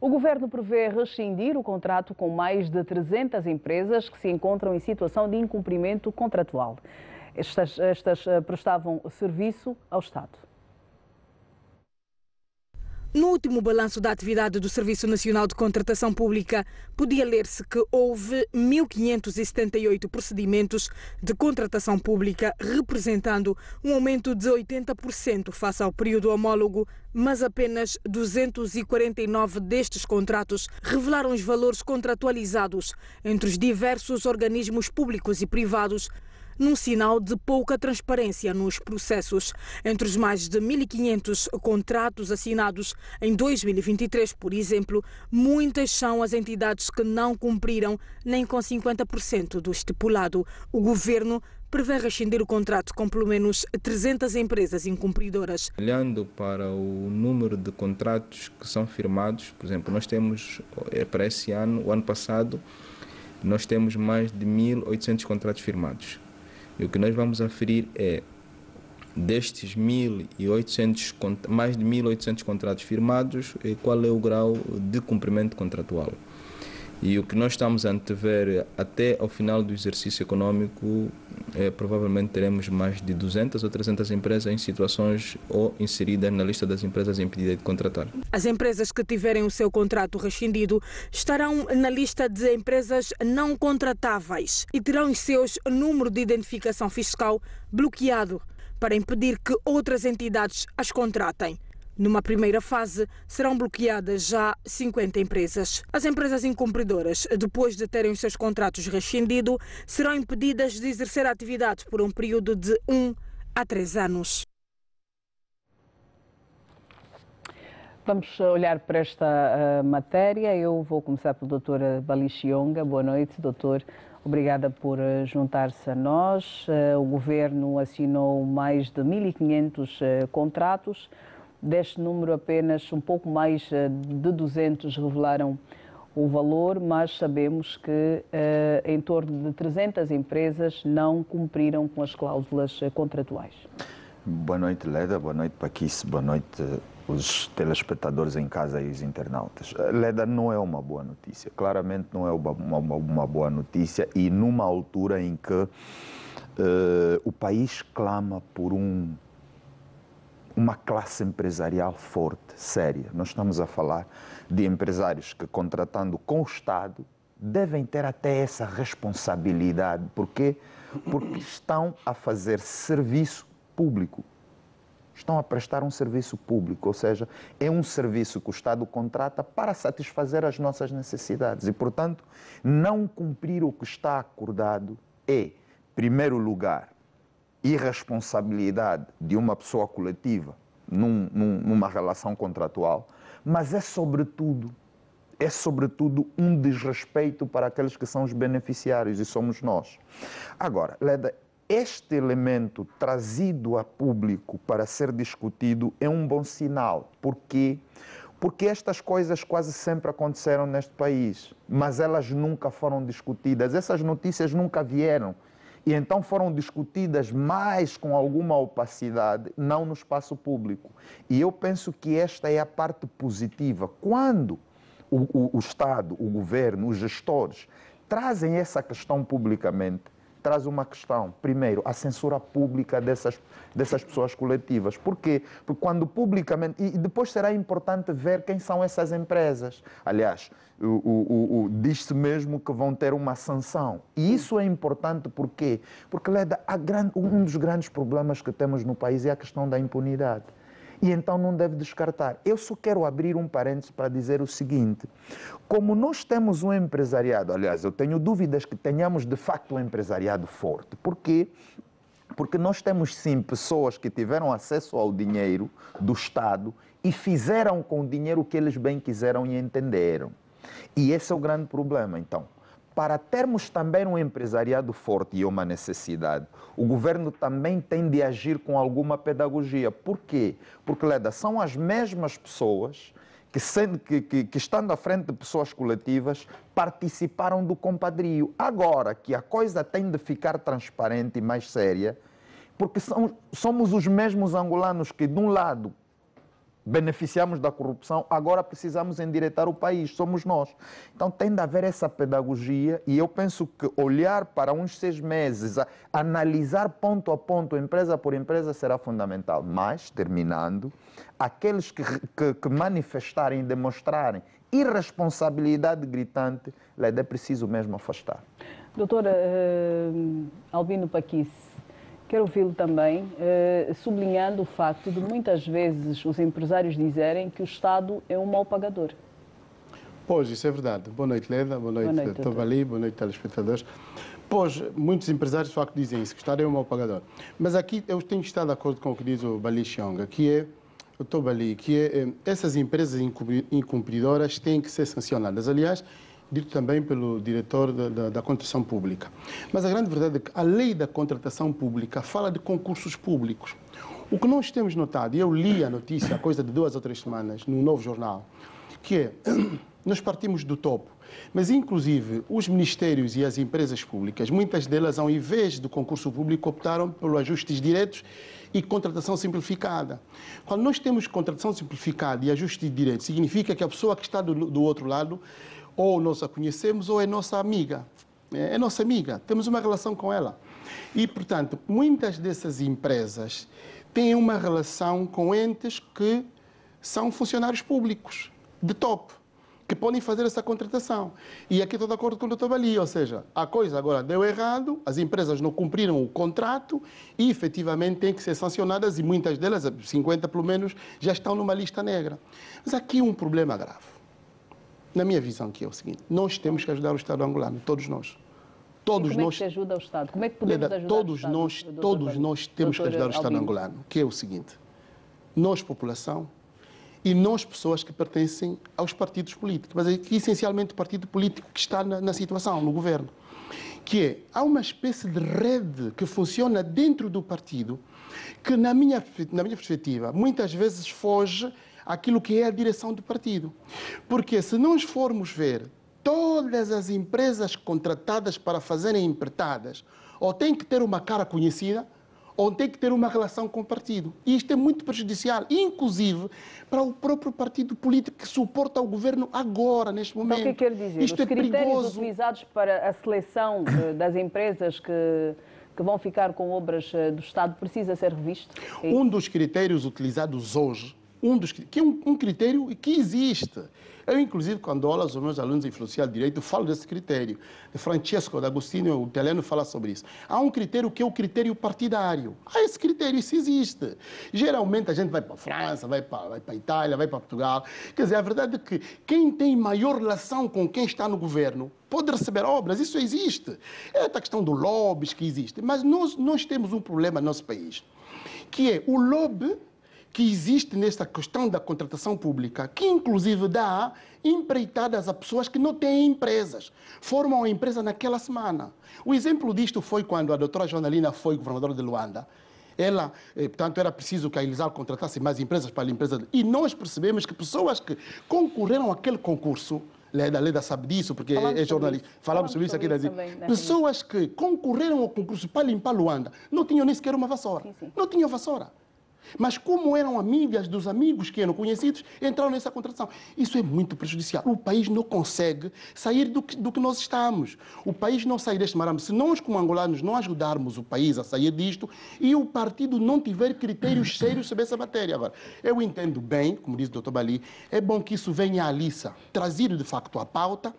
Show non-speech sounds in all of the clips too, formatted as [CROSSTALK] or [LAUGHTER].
O governo prevê rescindir o contrato com mais de 300 empresas que se encontram em situação de incumprimento contratual. Estas, estas eh, prestavam serviço ao Estado. No último balanço da atividade do Serviço Nacional de Contratação Pública, podia ler-se que houve 1.578 procedimentos de contratação pública, representando um aumento de 80% face ao período homólogo, mas apenas 249 destes contratos revelaram os valores contratualizados entre os diversos organismos públicos e privados num sinal de pouca transparência nos processos. Entre os mais de 1.500 contratos assinados em 2023, por exemplo, muitas são as entidades que não cumpriram nem com 50% do estipulado. O governo prevê rescindir o contrato com pelo menos 300 empresas incumpridoras. Olhando para o número de contratos que são firmados, por exemplo, nós temos eh, para esse ano, o ano passado, nós temos mais de 1.800 contratos firmados. E o que nós vamos aferir é destes 1.800 mais de 1.800 contratos firmados, eh, qual é o grau de cumprimento contratual. E o que nós estamos a antever até ao final do exercício econômico, é, eh, provavelmente teremos mais de 200 ou 300 empresas em situações ou inseridas na lista das empresas impedidas de contratar. As empresas que tiverem o seu contrato rescindido estarão na lista de empresas não contratáveis e terão os seus número de identificação fiscal bloqueado para impedir que outras entidades as contratem. Numa primeira fase, serão bloqueadas já 50 empresas. As empresas incumpridoras, depois de terem os seus contratos rescindidos, serão impedidas de exercer a atividade por um período de 1 a 3 anos. Vamos olhar para esta uh, matéria. Eu vou começar pelo Dr. Eh, Balixionga. Boa noite, doutor. Obrigada por eh, juntar-se a nós. Uh, o governo assinou mais de 1.500 uh, contratos. Deste número, apenas um pouco mais eh, de 200 revelaram o valor, mas sabemos que eh, em torno de 300 empresas não cumpriram com as cláusulas eh, contratuais. Boa noite, Leda. Boa noite, Paquice. Boa noite, os telespectadores em casa e os internautas. Leda não é uma boa notícia. Claramente não é uma, uma, uma boa notícia e numa altura em que o país clama por um uma classe empresarial forte, séria. Nós estamos a falar de empresários que, contratando com o Estado, devem ter até essa responsabilidade. Por quê? Porque estão a fazer serviço público. Estão a prestar um serviço público, ou seja, é um serviço que o Estado contrata para satisfazer as nossas necessidades. E, portanto, não cumprir o que está acordado é, em primeiro lugar, irresponsabilidade de uma pessoa coletiva num, num, numa relação contratual, mas é sobretudo é sobretudo um desrespeito para aqueles que são os beneficiários e somos nós. Agora, Leda, este elemento trazido a público para ser discutido é um bom sinal, porque porque estas coisas quase sempre aconteceram neste país, mas elas nunca foram discutidas, essas notícias nunca vieram e então foram discutidas mais com alguma opacidade, não no espaço público. E eu penso que esta é a parte positiva. Quando o, o, o Estado, o governo, os gestores trazem essa questão publicamente, traz uma questão. Primeiro, a censura pública dessas, dessas pessoas coletivas. Por quê? Porque quando publicamente. E depois será importante ver quem são essas empresas. Aliás, o, o, o, diz-se mesmo que vão ter uma sanção. E isso é importante por quê? Porque, Leda, grande, um dos grandes problemas que temos no país é a questão da impunidade e então não deve descartar. Eu só quero abrir um parênteses para dizer o seguinte: como nós temos um empresariado, aliás, eu tenho dúvidas que tenhamos de facto um empresariado forte, porque porque nós temos sim pessoas que tiveram acesso ao dinheiro do Estado e fizeram com o dinheiro o que eles bem quiseram e entenderam. E esse é o grande problema, então para termos também um empresariado forte e uma necessidade, o governo também tem de agir com alguma pedagogia. Por quê? Porque, Leda, são as mesmas pessoas que, sendo, que, que, que estando à frente de pessoas coletivas, participaram do compadrio. Agora que a coisa tem de ficar transparente e mais séria, porque são, somos os mesmos angolanos que, de um lado, beneficiamos da corrupção, agora precisamos endireitar o país, somos nós. Então tem de haver essa pedagogia e eu penso que olhar para uns seis meses, analisar ponto a ponto, empresa por empresa, será fundamental. Mas, terminando, aqueles que, que, que manifestarem e demonstrarem irresponsabilidade gritante, é preciso mesmo afastar. Doutora uh, Albino Paquice, Quero ouvi-lo também, eh, sublinhando o facto de muitas vezes os empresários dizerem que o Estado é um mau pagador. Pois, isso é verdade. Boa noite, Leda. Boa noite, boa noite Boa noite, telespectadores. Pois, muitos empresários de facto dizem isso, que o Estado é um mau pagador. Mas aqui eu tenho que estar de acordo com o que diz o Bali Xionga, que é, o Tobali, que é, eh, essas empresas incumpridoras têm que ser sancionadas. Aliás, dito também pelo diretor da, da, da, contratação pública. Mas a grande verdade é que a lei da contratação pública fala de concursos públicos. O que nós temos notado, e eu li a notícia há coisa de duas ou três semanas no Novo Jornal, que é, [CLEARS THROAT] nós partimos do topo, mas inclusive os ministérios e as empresas públicas, muitas delas, ao invés do concurso público, optaram pelo ajustes diretos e contratação simplificada. Quando nós temos contratação simplificada e ajuste de direitos, significa que a pessoa que está do, do outro lado ou nós a conhecemos ou é nossa amiga. É, é nossa amiga, temos uma relação com ela. E, portanto, muitas dessas empresas têm uma relação com entes que são funcionários públicos, de top, que podem fazer essa contratação. E aqui estou de acordo com o Dr. Bali, ou seja, a coisa agora deu errado, as empresas não cumpriram o contrato e efetivamente têm que ser sancionadas e muitas delas, 50 pelo menos, já estão numa lista negra. Mas aqui um problema grave na minha visão, que é o seguinte: nós temos que ajudar o Estado angolano, todos nós. Todos como é nós. é que ajuda o Estado? Como é que podemos Leda, ajudar todos o Estado? Nós, doutor, todos nós temos doutor, que ajudar o Estado Albino. angolano, que é o seguinte: nós, população, e nós, pessoas que pertencem aos partidos políticos, mas é que, essencialmente o partido político que está na, na situação, no governo, que é, há uma espécie de rede que funciona dentro do partido que, na minha, na minha perspectiva, muitas vezes foge aquilo que é a direção do partido. Porque se nós formos ver todas as empresas contratadas para fazerem empreitadas, ou têm que ter uma cara conhecida, ou tem que ter uma relação com o partido. E isto é muito prejudicial, inclusive para o próprio partido político que suporta o governo agora, neste momento. Então, o que é quer dizer? Isto Os é critérios perigoso. utilizados para a seleção eh, das empresas que, que vão ficar com obras eh, do Estado precisa ser revisto? Um dos critérios utilizados hoje um dos que é um, um critério que existe. Eu, inclusive, quando olho os meus alunos em Filosofia Direito, falo desse critério. De Francesco D'Agostino, o Teleno fala sobre isso. Há um critério que é o critério partidário. Há esse critério, isso existe. Geralmente, a gente vai para a França, vai para, vai para a Itália, vai para Portugal. Quer dizer, a verdade é que quem tem maior relação com quem está no governo pode receber obras, isso existe. É a questão do lobbies que existe. Mas nós, nós temos um problema no nosso país, que é o lobby que existe nesta questão da contratação pública, que inclusive dá empreitadas a pessoas que não têm empresas, formam a empresa naquela semana. O exemplo disto foi quando a doutora Jornalina foi governadora de Luanda. Ela, eh, portanto, era preciso que a Elisal contratasse mais empresas para a empresa. E nós percebemos que pessoas que concorreram àquele concurso, Leda, Leda sabe disso, porque Falamos é jornalista. Sobre Falamos, sobre isso aqui. Sobre também, Pessoas que concorreram ao concurso para limpar Luanda não tinham nem sequer uma vassoura. Sim, sim. Não tinham vassoura. Mas como eram amigas dos amigos que eram conhecidos, entraram nessa contradição. Isso é muito prejudicial. O país não consegue sair do que, do que nós estamos. O país não sai deste marame Se nós, como angolanos, não ajudarmos o país a sair disto e o partido não tiver critérios sérios sobre essa matéria. Agora, eu entendo bem, como diz o doutor Bali, é bom que isso venha à liça, trazido de facto à pauta,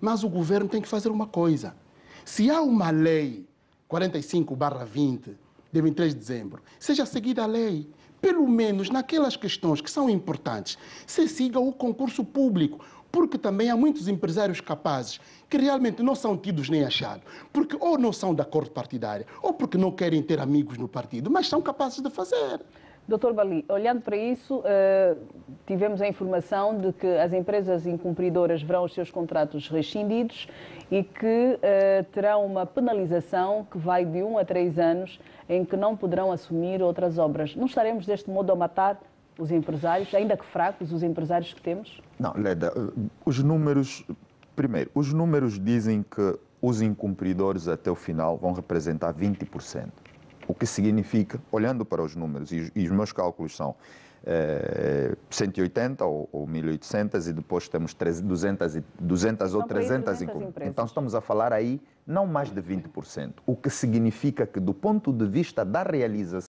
mas o governo tem que fazer uma coisa. Se há uma lei 45 20 de 23 de dezembro, seja seguida a lei. Pelo menos naquelas questões que são importantes, se siga o concurso público, porque também há muitos empresários capazes que realmente não são tidos nem achados, porque ou não são da corte partidária, ou porque não querem ter amigos no partido, mas são capazes de fazer. Doutor Bali, olhando para isso, eh, tivemos a informação de que as empresas incumpridoras verão os seus contratos rescindidos e que eh, terão uma penalização que vai de um a três anos em que não poderão assumir outras obras. Não estaremos deste modo a matar os empresários, ainda que fracos, os empresários que temos? Não, Leda, eh, os números. Primeiro, os números dizem que os incumpridores até o final vão representar 20%. O que significa, olhando para os números, e, e os meus cálculos são eh, 180 ou, ou 1.800 e depois temos 200, e, 200 ou 300. empresas. então estamos a falar aí não mais de 20%, o que significa que, do ponto de vista da realização,